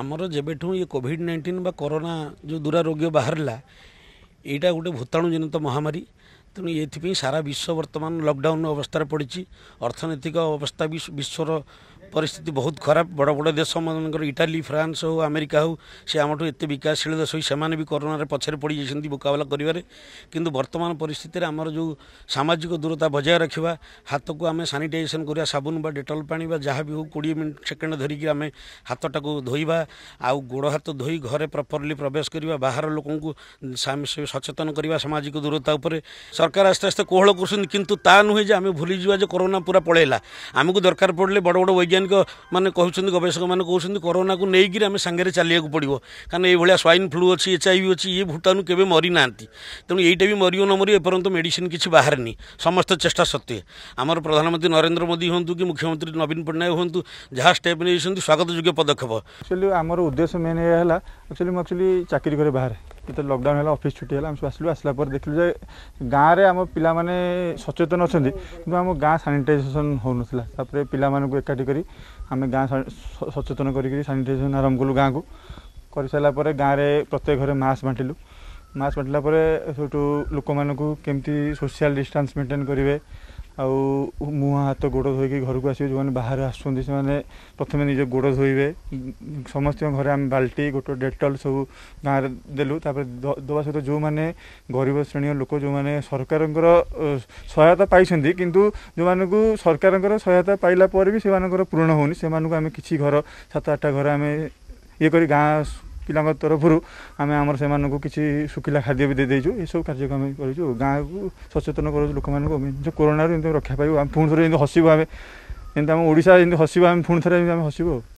ଆମର ଯେବେଠୁ ଇଏ କୋଭିଡ଼ ନାଇଣ୍ଟିନ୍ ବା କରୋନା ଯେଉଁ ଦୂରାରୋଗ୍ୟ ବାହାରିଲା ଏଇଟା ଗୋଟେ ଭୂତାଣୁଜନିତ ମହାମାରୀ ତେଣୁ ଏଥିପାଇଁ ସାରା ବିଶ୍ୱ ବର୍ତ୍ତମାନ ଲକଡାଉନ୍ ଅବସ୍ଥାରେ ପଡ଼ିଛି ଅର୍ଥନୈତିକ ଅବସ୍ଥା ବି ବିଶ୍ୱର ପରିସ୍ଥିତି ବହୁତ ଖରାପ ବଡ଼ ବଡ଼ ଦେଶମାନଙ୍କର ଇଟାଲୀ ଫ୍ରାନ୍ସ ହେଉ ଆମେରିକା ହେଉ ସେ ଆମଠୁ ଏତେ ବିକାଶଶୀଳ ଦେଶ ହୋଇ ସେମାନେ ବି କରୋନାରେ ପଛରେ ପଡ଼ିଯାଇଛନ୍ତି ମୁକାବିଲା କରିବାରେ କିନ୍ତୁ ବର୍ତ୍ତମାନ ପରିସ୍ଥିତିରେ ଆମର ଯେଉଁ ସାମାଜିକ ଦୂରତା ବଜାୟ ରଖିବା ହାତକୁ ଆମେ ସାନିଟାଇଜେସନ୍ କରିବା ସାବୁନ ବା ଡେଟଲ ପାଣି ବା ଯାହା ବି ହେଉ କୋଡ଼ିଏ ମିନିଟ୍ ସେକେଣ୍ଡ ଧରିକି ଆମେ ହାତଟାକୁ ଧୋଇବା ଆଉ ଗୋଡ଼ ହାତ ଧୋଇ ଘରେ ପ୍ରପରଲି ପ୍ରବେଶ କରିବା ବାହାର ଲୋକଙ୍କୁ ସଚେତନ କରିବା ସାମାଜିକ ଦୂରତା ଉପରେ ସରକାର ଆସ୍ତେ ଆସ୍ତେ କୋହଳ କରୁଛନ୍ତି କିନ୍ତୁ ତା ନୁହେଁ ଯେ ଆମେ ଭୁଲିଯିବା ଯେ କରୋନା ପୁରା ପଳେଇଲା ଆମକୁ ଦରକାର ପଡ଼ିଲେ ବଡ଼ ବଡ଼ ବୈଜ୍ଞାନିକ वैज्ञानिक मौँ गवषक मौसम करोनाको नरिवाक पर्व काही भाइ स्वइन फ्लु अ एचआइभि अझ य भुटानु केही मरिना तेणु एटा मर नमरिपरन्त मेडिसन कि बाहे सम चेष्टा सत्ते आम प्रधानमन्त्री नरेन्द्र मोदी हुँ कि मुख्यमन्त्री नवीन पट्टनायक हुँ जहाँ स्टेप न स्वागतयोग्य पदेपुली चाकि बाहेँ ଯେତେ ଲକଡାଉନ୍ ହେଲା ଅଫିସ୍ ଛୁଟି ହେଲା ଆମେ ସବୁ ଆସିଲୁ ଆସିଲା ପରେ ଦେଖିଲୁ ଯେ ଗାଁରେ ଆମ ପିଲାମାନେ ସଚେତନ ଅଛନ୍ତି କିନ୍ତୁ ଆମ ଗାଁ ସାନିଟାଇଜେସନ୍ ହେଉନଥିଲା ତା'ପରେ ପିଲାମାନଙ୍କୁ ଏକାଠି କରି ଆମେ ଗାଁ ସଚେତନ କରିକି ସାନିଟାଇଜେସନ୍ ଆରମ୍ଭ କଲୁ ଗାଁକୁ କରିସାରିଲା ପରେ ଗାଁରେ ପ୍ରତ୍ୟେକ ଘରେ ମାସ୍କ ବାଣ୍ଟିଲୁ ମାସ୍କ ବାଣ୍ଟିଲା ପରେ ସେଠୁ ଲୋକମାନଙ୍କୁ କେମିତି ସୋସିଆଲ୍ ଡିଷ୍ଟାନ୍ସ ମେଣ୍ଟେନ୍ କରିବେ ଆଉ ମୁହଁ ହାତ ଗୋଡ଼ ଧୋଇକି ଘରକୁ ଆସିବେ ଯେଉଁମାନେ ବାହାରୁ ଆସୁଛନ୍ତି ସେମାନେ ପ୍ରଥମେ ନିଜ ଗୋଡ଼ ଧୋଇବେ ସମସ୍ତଙ୍କ ଘରେ ଆମେ ବାଲ୍ଟି ଗୋଟେ ଡେଟଲ୍ ସବୁ ଗାଁରେ ଦେଲୁ ତାପରେ ଦେବା ସହିତ ଯେଉଁମାନେ ଗରିବ ଶ୍ରେଣୀୟ ଲୋକ ଯେଉଁମାନେ ସରକାରଙ୍କର ସହାୟତା ପାଇଛନ୍ତି କିନ୍ତୁ ଯେଉଁମାନଙ୍କୁ ସରକାରଙ୍କର ସହାୟତା ପାଇଲା ପରେ ବି ସେମାନଙ୍କର ପୂରଣ ହେଉନି ସେମାନଙ୍କୁ ଆମେ କିଛି ଘର ସାତ ଆଠଟା ଘର ଆମେ ଇଏ କରି ଗାଁ ପିଲାଙ୍କ ତରଫରୁ ଆମେ ଆମର ସେମାନଙ୍କୁ କିଛି ଶୁଖିଲା ଖାଦ୍ୟ ବି ଦେଇଦେଇଛୁ ଏସବୁ କାର୍ଯ୍ୟକ୍ରମ କରିଛୁ ଗାଁକୁ ସଚେତନ କରୁଛୁ ଲୋକମାନଙ୍କୁ ଯେ କରୋନାରୁ ଏମିତି ରକ୍ଷା ପାଇବୁ ଆମେ ପୁଣି ଥରେ ଯେମିତି ହସିବୁ ଆମେ ଯେମିତି ଆମ ଓଡ଼ିଶା ଯେମିତି ହସିବୁ ଆମେ ପୁଣି ଥରେ ଯେମିତି ଆମେ ହସିବୁ ଆଉ